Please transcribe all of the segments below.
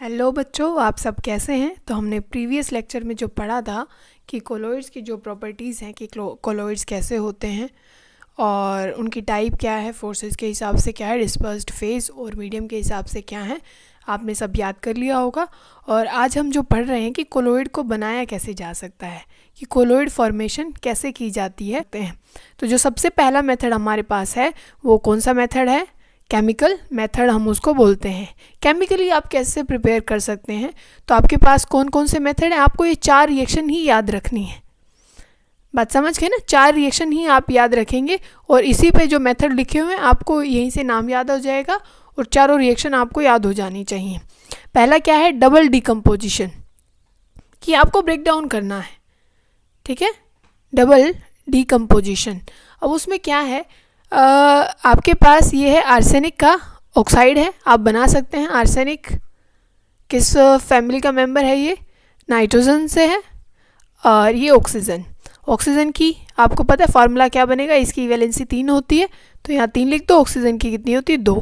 hello बच्चों आप सब कैसे हैं तो हमने प्रीवियस लेक्चर में जो पढ़ा था कि कोलोइड्स की जो प्रॉपर्टीज़ हैं कि कोलोइड्स कैसे होते हैं और उनकी टाइप क्या है फोर्सेस के हिसाब से क्या है डिस्पर्स्ड फेज और मीडियम के हिसाब से क्या है आपने सब याद कर लिया होगा और आज हम जो पढ़ रहे हैं कि कोलोइड को बनाया कैसे जा सकता है कि कोलोइड फॉर्मेशन कैसे की जाती है तो जो सबसे पहला मेथड हमारे पास है वो कौन सा मेथड है केमिकल मेथड हम उसको बोलते हैं केमिकली आप कैसे प्रिपेयर कर सकते हैं तो आपके पास कौन कौन से मेथड हैं आपको ये चार रिएक्शन ही याद रखनी है बात समझ गए ना चार रिएक्शन ही आप याद रखेंगे और इसी पे जो मेथड लिखे हुए हैं आपको यहीं से नाम याद हो जाएगा और चारों रिएक्शन आपको याद हो जानी चाहिए पहला क्या है डबल डिकम्पोजिशन कि आपको ब्रेक डाउन करना है ठीक है डबल डिकम्पोजिशन अब उसमें क्या है आपके पास ये है आर्सेनिक का ऑक्साइड है आप बना सकते हैं आर्सेनिक किस फैमिली का मेंबर है ये नाइट्रोजन से है और ये ऑक्सीजन ऑक्सीजन की आपको पता है फार्मूला क्या बनेगा इसकी वैलेंसी तीन होती है तो यहाँ तीन लिख दो ऑक्सीजन की कितनी होती है दो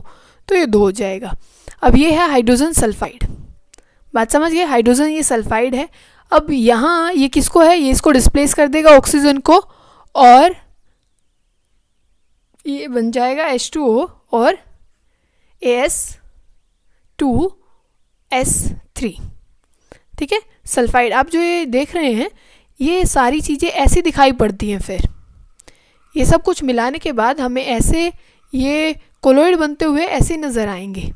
तो ये दो हो जाएगा अब ये है हाइड्रोजन सल्फाइड बात समझ गए हाइड्रोजन ये सल्फाइड है अब यहाँ ये किसको है ये इसको डिस्प्लेस कर देगा ऑक्सीजन को और ये बन जाएगा एच टू ओ और एस टू एस थ्री ठीक है सल्फाइड आप जो ये देख रहे हैं ये सारी चीज़ें ऐसी दिखाई पड़ती हैं फिर ये सब कुछ मिलाने के बाद हमें ऐसे ये कोलोइड बनते हुए ऐसे नज़र आएंगे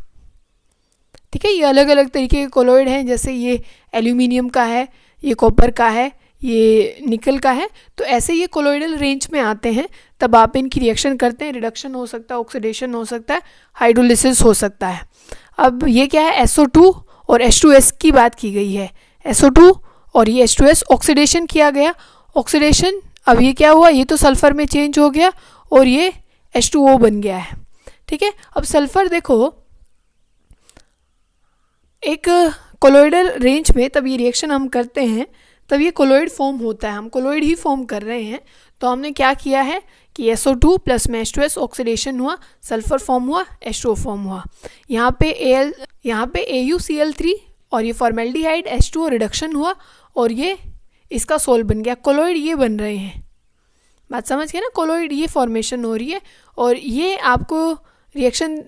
ठीक है ये अलग अलग तरीके के कोलोइड हैं जैसे ये एल्यूमिनियम का है ये कॉपर का है ये निकल का है तो ऐसे ये कोलोइडल रेंज में आते हैं तब आप इनकी रिएक्शन करते हैं रिडक्शन हो सकता है ऑक्सीडेशन हो सकता है हाइड्रोलिसिस हो सकता है अब ये क्या है SO2 और H2S की बात की गई है SO2 और ये H2S ऑक्सीडेशन किया गया ऑक्सीडेशन अब ये क्या हुआ ये तो सल्फ़र में चेंज हो गया और ये H2O बन गया है ठीक है अब सल्फ़र देखो एक कोलोइडल रेंज में तब ये रिएक्शन हम करते हैं तब ये कोलोइड फॉर्म होता है हम कोलोइड ही फॉर्म कर रहे हैं तो हमने क्या किया है कि एस ओ टू प्लस में टू एस ऑक्सीडेशन हुआ सल्फर फॉर्म हुआ एच फॉर्म हुआ यहाँ पे ए एल यहाँ पे A U C L three और ये फॉर्मेल्डिहाइड एस टू रिडक्शन हुआ और ये इसका सोल बन गया कोलोइड ये बन रहे हैं बात समझ गए ना कोलोइड ये फॉर्मेशन हो रही है और ये आपको रिएक्शन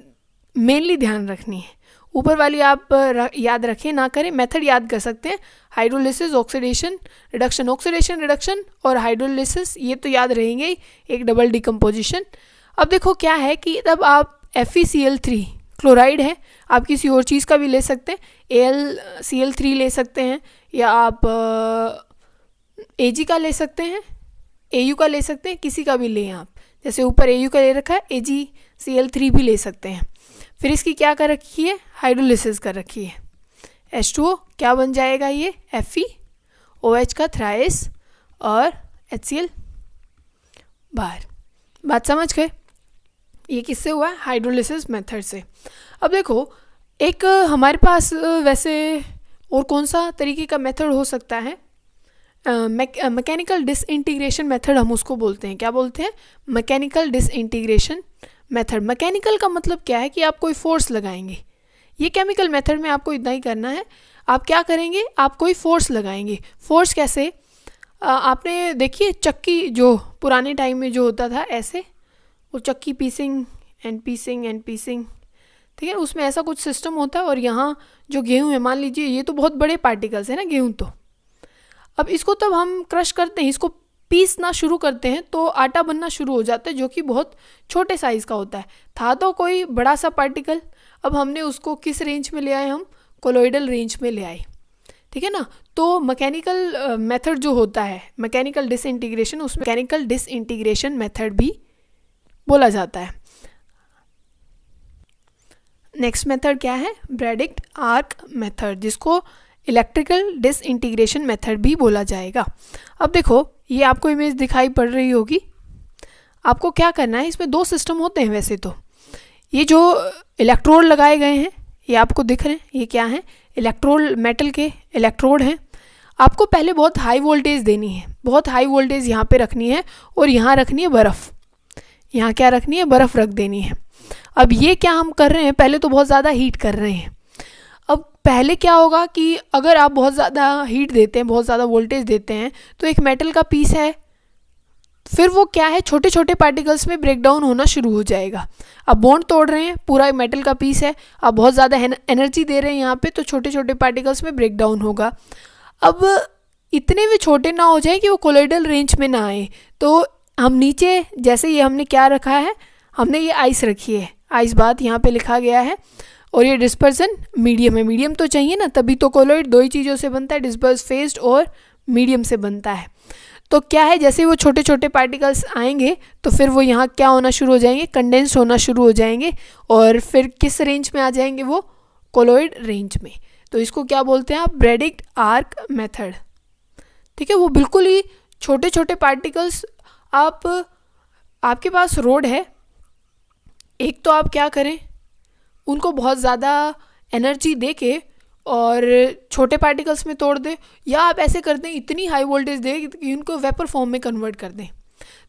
मेनली ध्यान रखनी है ऊपर वाली आप याद रखें ना करें मेथड याद कर सकते हैं hydrolysis oxidation reduction oxidation reduction और हाइड्रोलिसिस ये तो याद रहेंगे एक डबल डिकम्पोजिशन अब देखो क्या है कि तब आप एफ थ्री क्लोराइड है आप किसी और चीज़ का भी ले सकते हैं एल सी एल थ्री ले सकते हैं या आप ए जी का ले सकते हैं ए यू का ले सकते हैं किसी का भी लें आप जैसे ऊपर ए यू का ले रखा है ए जी सी एल थ्री भी ले सकते हैं फिर इसकी क्या कर रखी है हाइड्रोलिसिस कर रखी है एच टू ओ क्या बन जाएगा ये एफ ई ओ एच का थ्राइस और एच सी एल बाहर बात समझ गए ये किससे हुआ है हाइड्रोलिसिस मेथड से अब देखो एक हमारे पास वैसे और कौन सा तरीके का मेथड हो सकता है मैकेनिकल डिसइंटीग्रेशन मेथड हम उसको बोलते हैं क्या बोलते हैं मैकेनिकल डिसइंटीग्रेशन मेथड मैकेनिकल का मतलब क्या है कि आप कोई फोर्स लगाएंगे ये केमिकल मेथड में आपको इतना ही करना है आप क्या करेंगे आप कोई फोर्स लगाएंगे फोर्स कैसे आपने देखिए चक्की जो पुराने टाइम में जो होता था ऐसे वो चक्की पीसिंग एंड पीसिंग एंड पीसिंग ठीक है उसमें ऐसा कुछ सिस्टम होता है और यहाँ जो गेहूँ है मान लीजिए ये तो बहुत बड़े पार्टिकल्स हैं ना गेहूँ तो अब इसको तब हम क्रश करते हैं इसको पीसना शुरू करते हैं तो आटा बनना शुरू हो जाता है जो कि बहुत छोटे साइज़ का होता है था तो कोई बड़ा सा पार्टिकल अब हमने उसको किस रेंज में ले आए हम कोलोइडल रेंज में ले आए ठीक है ना तो मैकेनिकल मेथड uh, जो होता है मैकेनिकल डिसइंटीग्रेशन उस मैकेनिकल डिसइंटीग्रेशन मेथड भी बोला जाता है नेक्स्ट मेथड क्या है ब्रेडिक्ट आर्क मेथड जिसको इलेक्ट्रिकल डिसइंटीग्रेशन मेथड भी बोला जाएगा अब देखो ये आपको इमेज दिखाई पड़ रही होगी आपको क्या करना है इसमें दो सिस्टम होते हैं वैसे तो ये जो इलेक्ट्रोड लगाए गए हैं ये आपको दिख रहे हैं ये क्या हैं इलेक्ट्रोल मेटल के इलेक्ट्रोड हैं आपको पहले बहुत हाई वोल्टेज देनी है बहुत हाई वोल्टेज यहाँ पे रखनी है और यहाँ रखनी है बर्फ़ यहाँ क्या रखनी है बर्फ़ रख देनी है अब ये क्या हम कर रहे हैं पहले तो बहुत ज़्यादा हीट कर रहे हैं अब पहले क्या होगा कि अगर आप बहुत ज़्यादा हीट देते हैं बहुत ज़्यादा वोल्टेज देते हैं तो एक मेटल का पीस है फिर वो क्या है छोटे छोटे पार्टिकल्स में ब्रेक डाउन होना शुरू हो जाएगा अब बॉन्ड तोड़ रहे हैं पूरा मेटल का पीस है अब बहुत ज़्यादा एनर्जी दे रहे हैं यहाँ पे तो छोटे छोटे पार्टिकल्स में ब्रेक डाउन होगा अब इतने भी छोटे ना हो जाए कि वो कोलोइडल रेंज में ना आए तो हम नीचे जैसे ये हमने क्या रखा है हमने ये आइस रखी है आइस बात यहाँ पर लिखा गया है और ये डिस्पर्सन मीडियम है मीडियम तो चाहिए ना तभी तो कोलोइड दो ही चीज़ों से बनता है डिस्पर्स फेस्ड और मीडियम से बनता है तो क्या है जैसे वो छोटे छोटे पार्टिकल्स आएंगे तो फिर वो यहाँ क्या होना शुरू हो जाएंगे कंडेंस होना शुरू हो जाएंगे और फिर किस रेंज में आ जाएंगे वो कोलोइड रेंज में तो इसको क्या बोलते हैं आप ब्रेडिक्ट आर्क मेथड ठीक है वो बिल्कुल ही छोटे छोटे पार्टिकल्स आप आपके पास रोड है एक तो आप क्या करें उनको बहुत ज़्यादा एनर्जी दे के और छोटे पार्टिकल्स में तोड़ दें या आप ऐसे कर दें इतनी हाई वोल्टेज दें कि उनको वेपर फॉर्म में कन्वर्ट कर दें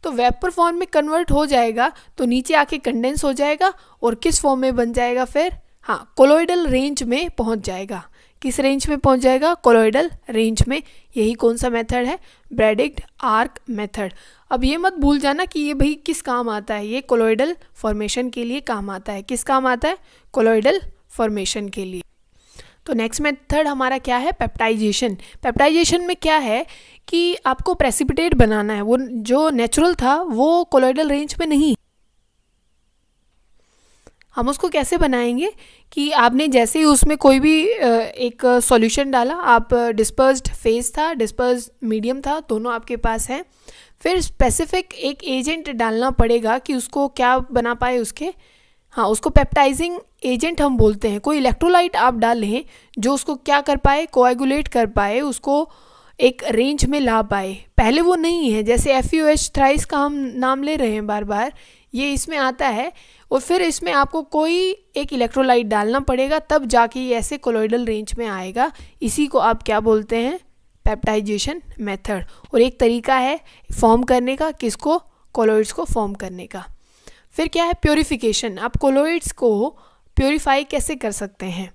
तो वेपर फॉर्म में कन्वर्ट हो जाएगा तो नीचे आके कंडेंस हो जाएगा और किस फॉर्म में बन जाएगा फिर हाँ कोलोइडल रेंज में पहुंच जाएगा किस रेंज में पहुंच जाएगा कोलोइडल रेंज में यही कौन सा मेथड है ब्रेडिक्ट आर्क मेथड अब ये मत भूल जाना कि ये भाई किस काम आता है ये कोलोइडल फॉर्मेशन के लिए काम आता है किस काम आता है कोलोइडल फॉर्मेशन के लिए तो नेक्स्ट मेथड हमारा क्या है पेप्टाइजेशन पेप्टाइजेशन में क्या है कि आपको प्रेसिपिटेट बनाना है वो जो नेचुरल था वो कोलोइडल रेंज में नहीं हम उसको कैसे बनाएंगे कि आपने जैसे ही उसमें कोई भी एक सॉल्यूशन डाला आप डिस्पर्स्ड फेस था डिस्पर्स मीडियम था दोनों आपके पास हैं फिर स्पेसिफिक एक एजेंट डालना पड़ेगा कि उसको क्या बना पाए उसके हाँ उसको पेप्टाइजिंग एजेंट हम बोलते हैं कोई इलेक्ट्रोलाइट आप डालें जो उसको क्या कर पाए कोएगुलेट कर पाए उसको एक रेंज में ला पाए पहले वो नहीं है जैसे एफ यू एच थ्राइस का हम नाम ले रहे हैं बार बार ये इसमें आता है और फिर इसमें आपको कोई एक इलेक्ट्रोलाइट डालना पड़ेगा तब जाके ये ऐसे कोलोइडल रेंज में आएगा इसी को आप क्या बोलते हैं पेप्टाइजेशन मेथड और एक तरीका है फॉर्म करने का किसको कोलोइड्स को फॉर्म करने का फिर क्या है प्योरीफिकेशन आप कोलोइड्स को प्योरीफाई कैसे कर सकते हैं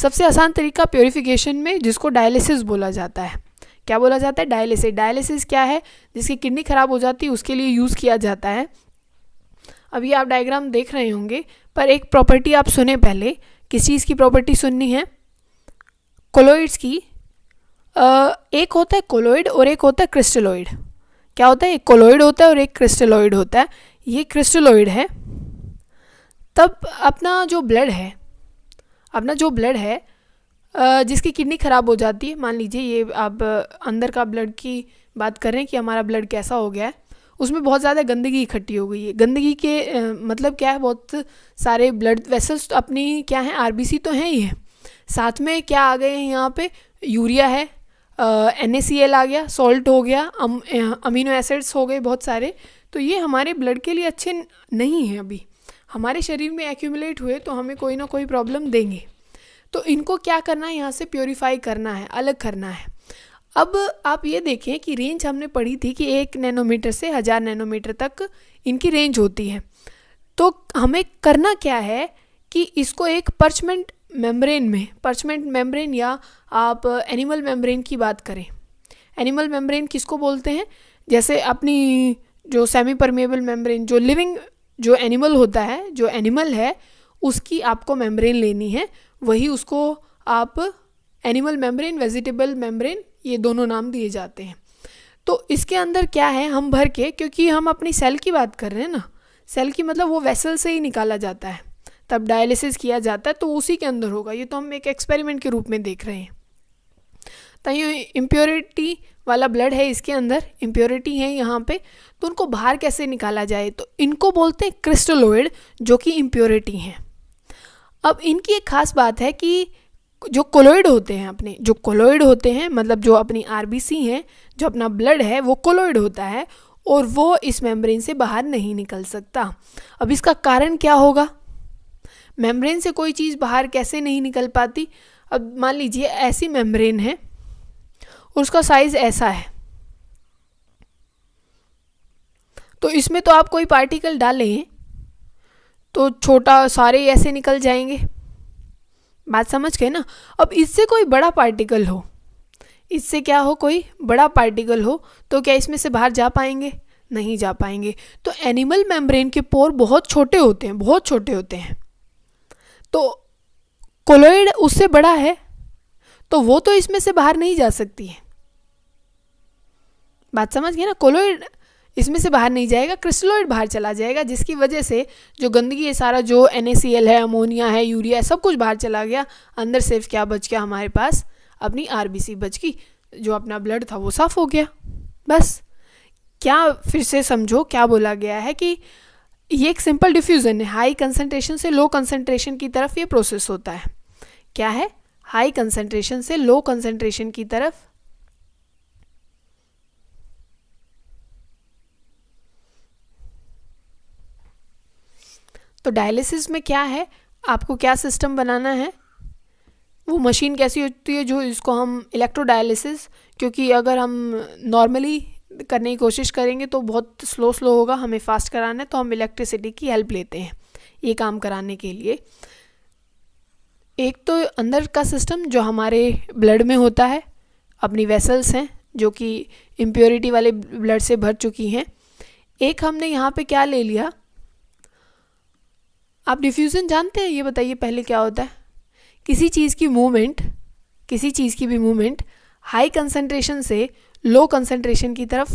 सबसे आसान तरीका प्योरीफिकेशन में जिसको डायलिसिस बोला जाता है क्या बोला जाता है डायलिसिस डायलिसिस क्या है जिसकी किडनी ख़राब हो जाती है उसके लिए यूज़ किया जाता है अभी आप डायग्राम देख रहे होंगे पर एक प्रॉपर्टी आप सुने पहले किस चीज़ की प्रॉपर्टी सुननी है कोलोइड्स की एक होता है कोलोइड और एक होता है क्रिस्टलोइड क्या होता है एक कोलोइड होता है और एक क्रिस्टलोइड होता है ये क्रिस्टलोइड है तब अपना जो ब्लड है अपना जो ब्लड है जिसकी किडनी ख़राब हो जाती है मान लीजिए ये आप अंदर का ब्लड की बात करें कि हमारा ब्लड कैसा हो गया है उसमें बहुत ज़्यादा गंदगी इकट्ठी हो गई है गंदगी के आ, मतलब क्या है बहुत सारे ब्लड वेसल्स तो अपनी क्या है आर तो हैं ही है साथ में क्या आ गए हैं यहाँ पे यूरिया है एन आ गया सॉल्ट हो गया अम, अमीनो एसिड्स हो गए बहुत सारे तो ये हमारे ब्लड के लिए अच्छे नहीं हैं अभी हमारे शरीर में एक्यूमुलेट हुए तो हमें कोई ना कोई प्रॉब्लम देंगे तो इनको क्या करना है यहाँ से प्योरीफाई करना है अलग करना है अब आप ये देखें कि रेंज हमने पढ़ी थी कि एक नैनोमीटर से हज़ार नैनोमीटर तक इनकी रेंज होती है तो हमें करना क्या है कि इसको एक पर्चमेंट मेम्ब्रेन में पर्चमेंट मेम्ब्रेन या आप एनिमल मेम्ब्रेन की बात करें एनिमल मेम्ब्रेन किसको बोलते हैं जैसे अपनी जो सेमी परमेबल मेम्ब्रेन जो लिविंग जो एनिमल होता है जो एनिमल है उसकी आपको मेम्ब्रेन लेनी है वही उसको आप एनिमल मेम्ब्रेन वेजिटेबल मेम्ब्रेन ये दोनों नाम दिए जाते हैं तो इसके अंदर क्या है हम भर के क्योंकि हम अपनी सेल की बात कर रहे हैं ना सेल की मतलब वो वेसल से ही निकाला जाता है तब डायलिसिस किया जाता है तो उसी के अंदर होगा ये तो हम एक एक्सपेरिमेंट के रूप में देख रहे हैं ताकि इम्प्योरिटी वाला ब्लड है इसके अंदर इम्प्योरिटी है यहाँ पे तो उनको बाहर कैसे निकाला जाए तो इनको बोलते हैं क्रिस्टलोइड जो कि इम्प्योरिटी हैं अब इनकी एक खास बात है कि जो कोलोइड होते हैं अपने जो कोलोइड होते हैं मतलब जो अपनी आर हैं जो अपना ब्लड है वो कोलोइड होता है और वो इस मेम्ब्रेन से बाहर नहीं निकल सकता अब इसका कारण क्या होगा मेम्ब्रेन से कोई चीज़ बाहर कैसे नहीं निकल पाती अब मान लीजिए ऐसी मेम्ब्रेन है और उसका साइज़ ऐसा है तो इसमें तो आप कोई पार्टिकल डालें तो छोटा सारे ऐसे निकल जाएंगे बात समझ गए ना अब इससे कोई बड़ा पार्टिकल हो इससे क्या हो कोई बड़ा पार्टिकल हो तो क्या इसमें से बाहर जा पाएंगे नहीं जा पाएंगे तो एनिमल मेम्ब्रेन के पोर बहुत छोटे होते हैं बहुत छोटे होते हैं तो कोलोइड उससे बड़ा है तो वो तो इसमें से बाहर नहीं जा सकती है बात समझ गए ना कोलोइड इसमें से बाहर नहीं जाएगा क्रिस्टलोइड बाहर चला जाएगा जिसकी वजह से जो गंदगी है सारा जो एन है अमोनिया है यूरिया है सब कुछ बाहर चला गया अंदर सिर्फ क्या बच गया हमारे पास अपनी आर बच गई जो अपना ब्लड था वो साफ़ हो गया बस क्या फिर से समझो क्या बोला गया है कि ये एक सिंपल डिफ्यूज़न है हाई कंसनट्रेशन से लो कंसनट्रेशन की तरफ ये प्रोसेस होता है क्या है हाई कंसनट्रेशन से लो कंसनट्रेशन की तरफ तो डायलिसिस में क्या है आपको क्या सिस्टम बनाना है वो मशीन कैसी होती है जो इसको हम इलेक्ट्रोडायलिसिस क्योंकि अगर हम नॉर्मली करने की कोशिश करेंगे तो बहुत स्लो स्लो होगा हमें फास्ट कराना है तो हम इलेक्ट्रिसिटी की हेल्प लेते हैं ये काम कराने के लिए एक तो अंदर का सिस्टम जो हमारे ब्लड में होता है अपनी वेसल्स हैं जो कि इम्प्योरिटी वाले ब्लड से भर चुकी हैं एक हमने यहाँ पे क्या ले लिया आप डिफ्यूज़न जानते हैं ये बताइए पहले क्या होता है किसी चीज़ की मूवमेंट किसी चीज़ की भी मूवमेंट हाई कंसंट्रेशन से लो कंसंट्रेशन की तरफ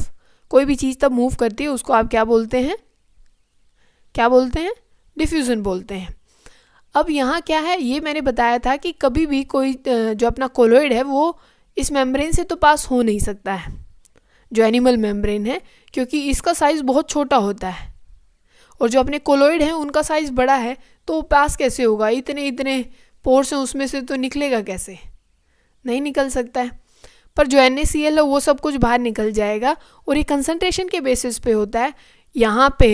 कोई भी चीज़ तब मूव करती है उसको आप क्या बोलते हैं क्या बोलते हैं डिफ्यूज़न बोलते हैं अब यहाँ क्या है ये मैंने बताया था कि कभी भी कोई जो अपना कोलोइड है वो इस मेम्ब्रेन से तो पास हो नहीं सकता है जो एनिमल मेम्ब्रेन है क्योंकि इसका साइज़ बहुत छोटा होता है और जो अपने कोलोइड हैं उनका साइज़ बड़ा है तो वो पास कैसे होगा इतने इतने पोर्स हैं उसमें से तो निकलेगा कैसे नहीं निकल सकता है पर जो एन है वो सब कुछ बाहर निकल जाएगा और ये कंसनट्रेशन के बेसिस पे होता है यहाँ पे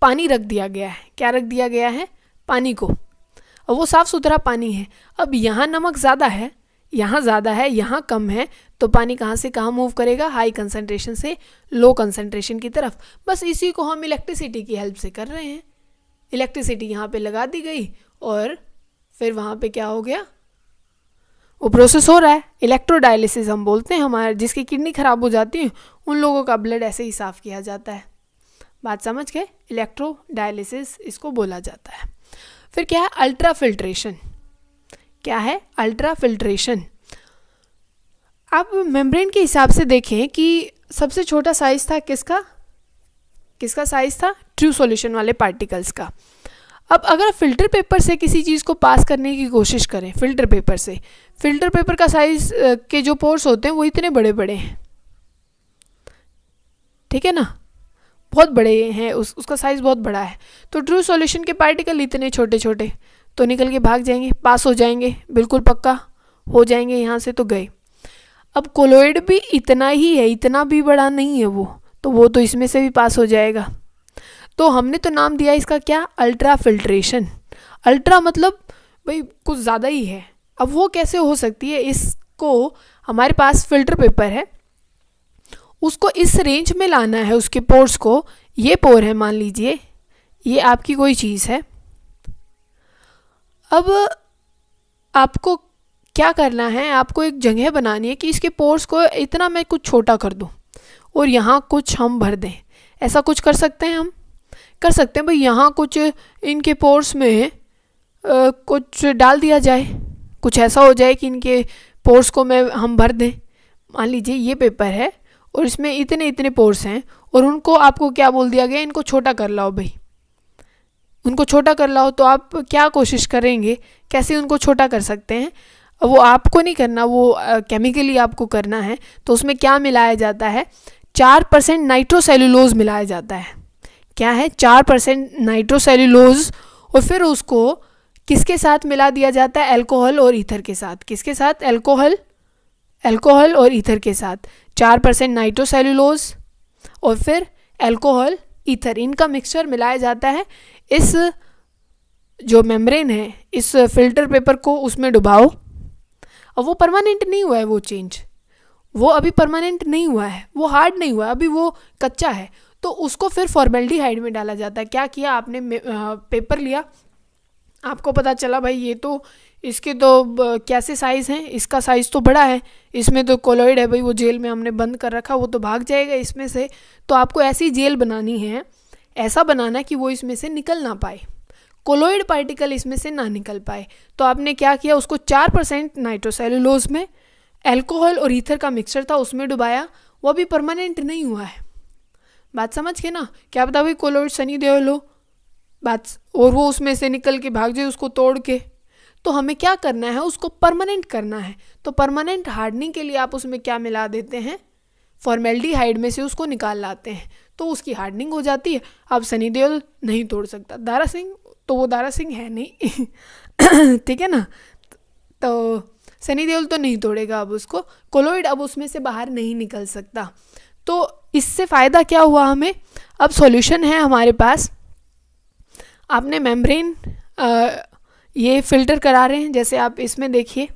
पानी रख दिया गया है क्या रख दिया गया है पानी को अब वो साफ़ सुथरा पानी है अब यहाँ नमक ज़्यादा है यहाँ ज़्यादा है यहाँ कम है तो पानी कहाँ से कहाँ मूव करेगा हाई कंसनट्रेशन से लो कंसनट्रेशन की तरफ बस इसी को हम इलेक्ट्रिसिटी की हेल्प से कर रहे हैं इलेक्ट्रिसिटी यहाँ पे लगा दी गई और फिर वहाँ पे क्या हो गया वो प्रोसेस हो रहा है इलेक्ट्रोडायलिसिस हम बोलते हैं हमारे जिसकी किडनी ख़राब हो जाती है उन लोगों का ब्लड ऐसे ही साफ़ किया जाता है बात समझ के इलेक्ट्रोडायलिसिस इसको बोला जाता है फिर क्या है अल्ट्रा फिल्ट्रेशन क्या है अल्ट्रा फिल्ट्रेशन अब मेम्ब्रेन के हिसाब से देखें कि सबसे छोटा साइज था किसका किसका साइज था ट्रू सॉल्यूशन वाले पार्टिकल्स का अब अगर फिल्टर पेपर से किसी चीज़ को पास करने की कोशिश करें फिल्टर पेपर से फिल्टर पेपर का साइज के जो पोर्स होते हैं वो इतने बड़े बड़े हैं ठीक है ना बहुत बड़े हैं उस उसका साइज़ बहुत बड़ा है तो ट्रू सॉल्यूशन के पार्टिकल इतने छोटे छोटे तो निकल के भाग जाएंगे पास हो जाएंगे बिल्कुल पक्का हो जाएंगे यहाँ से तो गए अब कोलोइड भी इतना ही है इतना भी बड़ा नहीं है वो तो वो तो इसमें से भी पास हो जाएगा तो हमने तो नाम दिया इसका क्या अल्ट्रा फिल्ट्रेशन अल्ट्रा मतलब भाई कुछ ज़्यादा ही है अब वो कैसे हो सकती है इसको हमारे पास फिल्टर पेपर है उसको इस रेंज में लाना है उसके पोर्स को ये पोर है मान लीजिए ये आपकी कोई चीज़ है अब आपको क्या करना है आपको एक जगह बनानी है कि इसके पोर्स को इतना मैं कुछ छोटा कर दूँ और यहाँ कुछ हम भर दें ऐसा कुछ कर सकते हैं हम कर सकते हैं भाई यहाँ कुछ इनके पोर्स में आ, कुछ डाल दिया जाए कुछ ऐसा हो जाए कि इनके पोर्स को मैं हम भर दें मान लीजिए ये पेपर है और इसमें इतने इतने पोर्स हैं और उनको आपको क्या बोल दिया गया इनको छोटा कर लाओ भाई उनको छोटा कर लाओ तो आप क्या कोशिश करेंगे कैसे उनको छोटा कर सकते हैं वो आपको नहीं करना वो केमिकली आपको करना है तो उसमें क्या मिलाया जाता है चार परसेंट नाइट्रोसेलुलोज मिलाया जाता है क्या है चार परसेंट नाइट्रोसेलुलोज और फिर उसको किसके साथ मिला दिया जाता है अल्कोहल और ईथर के साथ किसके साथ अल्कोहल अल्कोहल और ईथर के साथ चार परसेंट नाइट्रोसेलुलोज और फिर अल्कोहल ईथर इनका मिक्सचर मिलाया जाता है इस जो मेम्ब्रेन है इस फिल्टर पेपर को उसमें डुबाओ और वो परमानेंट नहीं हुआ है वो चेंज वो अभी परमानेंट नहीं हुआ है वो हार्ड नहीं हुआ है अभी वो कच्चा है तो उसको फिर हाइड में डाला जाता है क्या किया आपने पेपर लिया आपको पता चला भाई ये तो इसके तो कैसे साइज़ हैं इसका साइज़ तो बड़ा है इसमें तो कोलोइड है भाई वो जेल में हमने बंद कर रखा वो तो भाग जाएगा इसमें से तो आपको ऐसी जेल बनानी है ऐसा बनाना कि वो इसमें से निकल ना पाए कोलोइड पार्टिकल इसमें से ना निकल पाए तो आपने क्या किया उसको चार परसेंट नाइट्रोसेलुलोज में एल्कोहल और ईथर का मिक्सचर था उसमें डुबाया वो अभी परमानेंट नहीं हुआ है बात समझ के ना क्या बता भाई कोलोइड सनी दे लो बात और वो उसमें से निकल के भाग जाए उसको तोड़ के तो हमें क्या करना है उसको परमानेंट करना है तो परमानेंट हार्डनिंग के लिए आप उसमें क्या मिला देते हैं फॉर्मेल्डिहाइड में से उसको निकाल लाते हैं तो उसकी हार्डनिंग हो जाती है अब सनी देओल नहीं तोड़ सकता दारा सिंह तो वो दारा सिंह है नहीं ठीक है ना तो सनी देओल तो नहीं तोड़ेगा अब उसको कोलोइड अब उसमें से बाहर नहीं निकल सकता तो इससे फ़ायदा क्या हुआ हमें अब सॉल्यूशन है हमारे पास आपने मेम्ब्रेन ये फिल्टर करा रहे हैं जैसे आप इसमें देखिए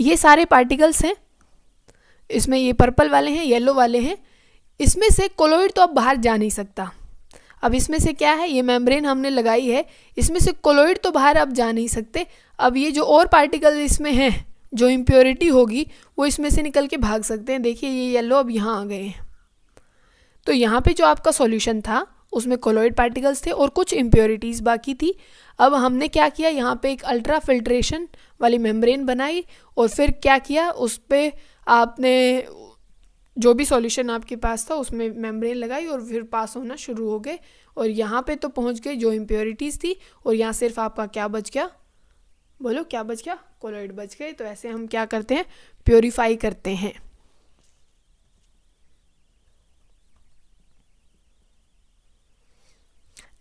ये सारे पार्टिकल्स हैं इसमें ये पर्पल वाले हैं येलो वाले हैं इसमें से कोलोइड तो अब बाहर जा नहीं सकता अब इसमें से क्या है ये मेम्ब्रेन हमने लगाई है इसमें से कोलोइड तो बाहर अब जा नहीं सकते अब ये जो और पार्टिकल इसमें हैं जो इम्प्योरिटी होगी वो इसमें से निकल के भाग सकते हैं देखिए ये येलो अब यहाँ आ गए हैं तो यहाँ पे जो आपका सॉल्यूशन था उसमें कोलोइड पार्टिकल्स थे और कुछ इम्प्योरिटीज़ बाकी थी अब हमने क्या किया यहाँ पे एक अल्ट्रा फिल्ट्रेशन वाली मेम्ब्रेन बनाई और फिर क्या किया उस पर आपने जो भी सॉल्यूशन आपके पास था उसमें मेम्ब्रेन लगाई और फिर पास होना शुरू हो गए और यहाँ पे तो पहुँच गए जो इम्प्योरिटीज़ थी और यहाँ सिर्फ आपका क्या बच गया बोलो क्या बच गया कोलोइड बच गए तो ऐसे हम क्या करते हैं प्योरीफाई करते हैं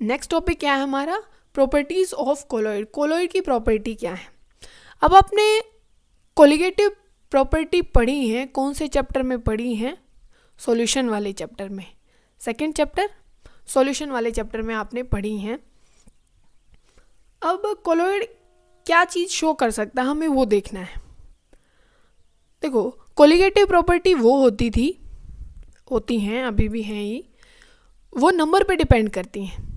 नेक्स्ट टॉपिक क्या है हमारा प्रॉपर्टीज़ ऑफ कोलोइड कोलोइड की प्रॉपर्टी क्या है अब आपने कोलिगेटिव प्रॉपर्टी पढ़ी है कौन से चैप्टर में पढ़ी है सॉल्यूशन वाले चैप्टर में सेकंड चैप्टर सॉल्यूशन वाले चैप्टर में आपने पढ़ी हैं अब कोलोइड क्या चीज़ शो कर सकता है हमें वो देखना है देखो कोलिगेटिव प्रॉपर्टी वो होती थी होती हैं अभी भी हैं ही वो नंबर पे डिपेंड करती हैं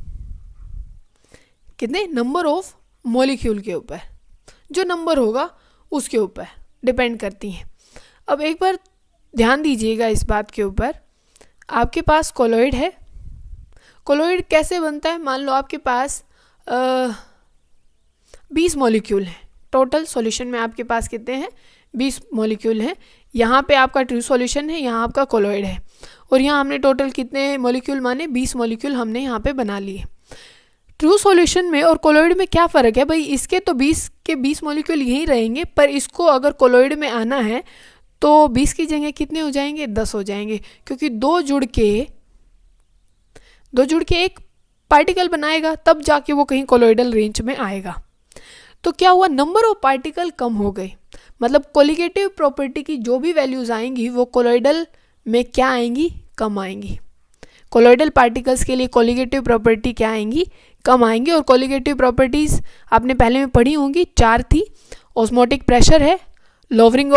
कितने नंबर ऑफ मॉलिक्यूल के ऊपर जो नंबर होगा उसके ऊपर डिपेंड करती हैं अब एक बार ध्यान दीजिएगा इस बात के ऊपर आपके पास कोलोइड है कोलोइड कैसे बनता है मान लो आपके पास बीस मॉलिक्यूल हैं टोटल सॉल्यूशन में आपके पास कितने हैं बीस मॉलिक्यूल हैं यहाँ पे आपका ट्रू सॉल्यूशन है यहाँ आपका कोलोइड है और यहाँ हमने टोटल कितने मॉलिक्यूल माने बीस मॉलिक्यूल हमने यहाँ पे बना लिए ट्रू सॉल्यूशन में और कोलोइड में क्या फ़र्क है भाई इसके तो 20 के 20 मॉलिक्यूल यहीं रहेंगे पर इसको अगर कोलोइड में आना है तो 20 की जगह कितने हो जाएंगे 10 हो जाएंगे क्योंकि दो जुड़ के दो जुड़ के एक पार्टिकल बनाएगा तब जाके वो कहीं कोलोइडल रेंज में आएगा तो क्या हुआ नंबर ऑफ पार्टिकल कम हो गए मतलब कोलिगेटिव प्रॉपर्टी की जो भी वैल्यूज़ आएंगी वो कोलोइडल में क्या आएंगी कम आएंगी कोलोइडल पार्टिकल्स के लिए कोलिगेटिव प्रॉपर्टी क्या आएंगी कम आएंगी और कोलिगेटिव प्रॉपर्टीज़ आपने पहले में पढ़ी होंगी चार थी ऑस्मोटिक प्रेशर है लोवरिंग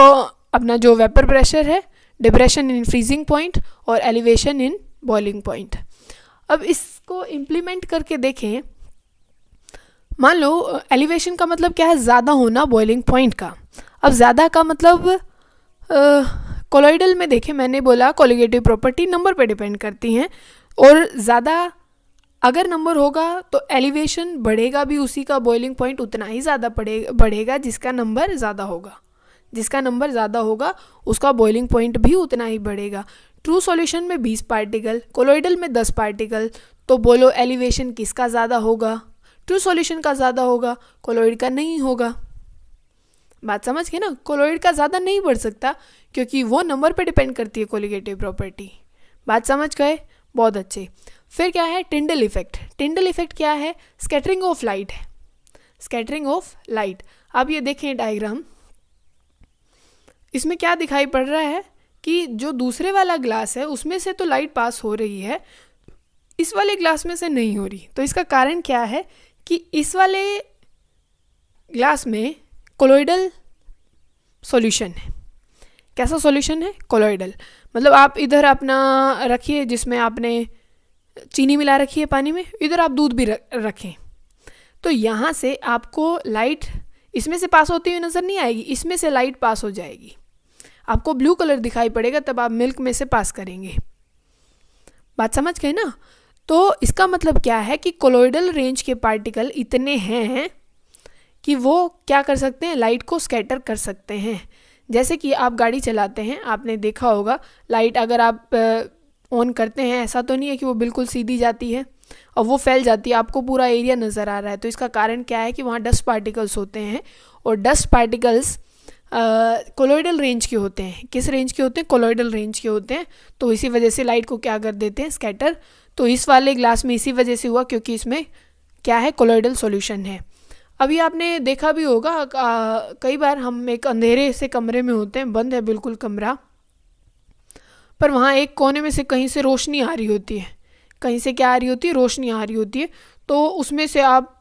अपना जो वेपर प्रेशर है डिप्रेशन इन फ्रीजिंग पॉइंट और एलिवेशन इन बॉइलिंग पॉइंट अब इसको इम्प्लीमेंट करके देखें मान लो एलिवेशन का मतलब क्या है ज़्यादा होना बॉइलिंग पॉइंट का अब ज़्यादा का मतलब कोलोइडल में देखें मैंने बोला कोलिगेटिव प्रॉपर्टी नंबर पर डिपेंड करती हैं और ज़्यादा अगर नंबर होगा तो एलिवेशन बढ़ेगा भी उसी का बॉइलिंग पॉइंट उतना ही ज़्यादा बढ़ेगा बढ़ेगा जिसका नंबर ज़्यादा होगा जिसका नंबर ज़्यादा होगा उसका बॉइलिंग पॉइंट भी उतना ही बढ़ेगा ट्रू सॉल्यूशन में 20 पार्टिकल कोलोइडल में 10 पार्टिकल तो बोलो एलिवेशन किसका ज़्यादा होगा ट्रू सॉल्यूशन का ज़्यादा होगा कोलोइड का नहीं होगा बात समझ गए ना कोलोइड का ज़्यादा नहीं बढ़ सकता क्योंकि वो नंबर पे डिपेंड करती है कोलिगेटिव प्रॉपर्टी बात समझ गए बहुत अच्छे फिर क्या है टिंडल इफेक्ट टिंडल इफेक्ट क्या है स्कैटरिंग ऑफ लाइट है स्कैटरिंग ऑफ लाइट अब ये देखें डायग्राम इसमें क्या दिखाई पड़ रहा है कि जो दूसरे वाला ग्लास है उसमें से तो लाइट पास हो रही है इस वाले ग्लास में से नहीं हो रही तो इसका कारण क्या है कि इस वाले ग्लास में कोलोइडल सॉल्यूशन है कैसा सॉल्यूशन है कोलोइडल मतलब आप इधर अपना रखिए जिसमें आपने चीनी मिला रखी है पानी में इधर आप दूध भी रखें तो यहाँ से आपको लाइट इसमें से पास होती हुई नज़र नहीं आएगी इसमें से लाइट पास हो जाएगी आपको ब्लू कलर दिखाई पड़ेगा तब आप मिल्क में से पास करेंगे बात समझ गए ना तो इसका मतलब क्या है कि कोलोइडल रेंज के पार्टिकल इतने हैं कि वो क्या कर सकते हैं लाइट को स्कैटर कर सकते हैं जैसे कि आप गाड़ी चलाते हैं आपने देखा होगा लाइट अगर आप ऑन करते हैं ऐसा तो नहीं है कि वो बिल्कुल सीधी जाती है और वो फैल जाती है आपको पूरा एरिया नज़र आ रहा है तो इसका कारण क्या है कि वहाँ डस्ट पार्टिकल्स होते हैं और डस्ट पार्टिकल्स कोलोइडल रेंज के होते हैं किस रेंज के होते हैं कोलोइडल रेंज के होते हैं तो इसी वजह से लाइट को क्या कर देते हैं स्कैटर तो इस वाले ग्लास में इसी वजह से हुआ क्योंकि इसमें क्या है कोलोइडल सॉल्यूशन है अभी आपने देखा भी होगा कई बार हम एक अंधेरे से कमरे में होते हैं बंद है बिल्कुल कमरा पर वहाँ एक कोने में से कहीं से रोशनी आ रही होती है कहीं से क्या आ रही होती है रोशनी आ रही होती है तो उसमें से आप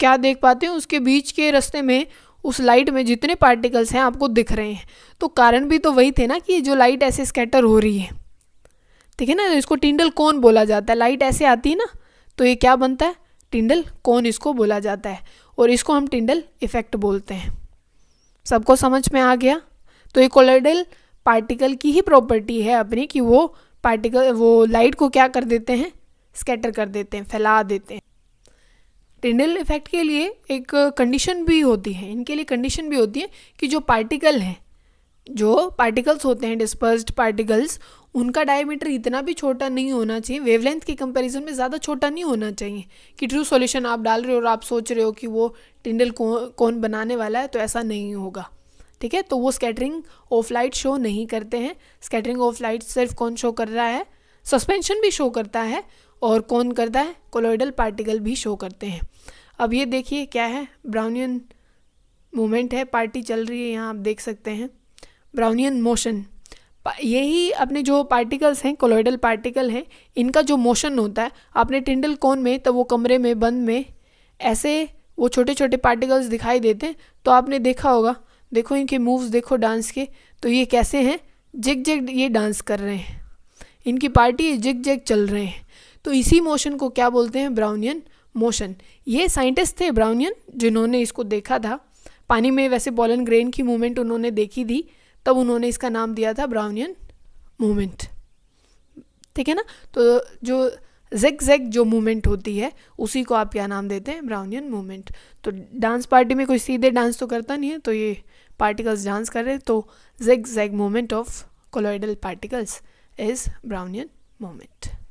क्या देख पाते हैं उसके बीच के रास्ते में उस लाइट में जितने पार्टिकल्स हैं आपको दिख रहे हैं तो कारण भी तो वही थे ना कि जो लाइट ऐसे स्कैटर हो रही है ठीक है ना इसको टिंडल कौन बोला जाता है लाइट ऐसे आती है ना तो ये क्या बनता है टिंडल कौन इसको बोला जाता है और इसको हम टिंडल इफेक्ट बोलते हैं सबको समझ में आ गया तो ये कोलाइडल पार्टिकल की ही प्रॉपर्टी है अपनी कि वो पार्टिकल वो लाइट को क्या कर देते हैं स्कैटर कर देते हैं फैला देते हैं टिंडल इफेक्ट के लिए एक कंडीशन भी होती है इनके लिए कंडीशन भी होती है कि जो पार्टिकल हैं जो पार्टिकल्स होते हैं डिस्पर्स्ड पार्टिकल्स उनका डायमीटर इतना भी छोटा नहीं होना चाहिए वेवलेंथ के कंपैरिजन में ज़्यादा छोटा नहीं होना चाहिए कि ट्रू सॉल्यूशन आप डाल रहे हो और आप सोच रहे हो कि वो टिंडल कौन बनाने वाला है तो ऐसा नहीं होगा ठीक है तो वो स्कैटरिंग ऑफ लाइट शो नहीं करते हैं स्कैटरिंग ऑफ लाइट सिर्फ कौन शो कर रहा है सस्पेंशन भी शो करता है और कौन करता है कोलोइडल पार्टिकल भी शो करते हैं अब ये देखिए क्या है ब्राउनियन मूवमेंट है पार्टी चल रही है यहाँ आप देख सकते हैं ब्राउनियन मोशन यही अपने जो पार्टिकल्स हैं कोलोइडल पार्टिकल हैं इनका जो मोशन होता है आपने टिंडल कोन में तो वो कमरे में बंद में ऐसे वो छोटे छोटे पार्टिकल्स दिखाई देते हैं तो आपने देखा होगा देखो इनके मूव्स देखो डांस के तो ये कैसे हैं जिग जिग ये डांस कर रहे हैं इनकी पार्टी जिग जिग चल रहे हैं तो इसी मोशन को क्या बोलते हैं ब्राउनियन मोशन ये साइंटिस्ट थे ब्राउनियन जिन्होंने इसको देखा था पानी में वैसे बॉलन ग्रेन की मूवमेंट उन्होंने देखी थी तब उन्होंने इसका नाम दिया था ब्राउनियन मूवमेंट ठीक है ना तो जो जेक जेक जो मूवमेंट होती है उसी को आप क्या नाम देते हैं ब्राउनियन मूवमेंट तो डांस पार्टी में कोई सीधे डांस तो करता नहीं है तो ये पार्टिकल्स डांस कर रहे तो जेक जेक movement of colloidal particles is Brownian movement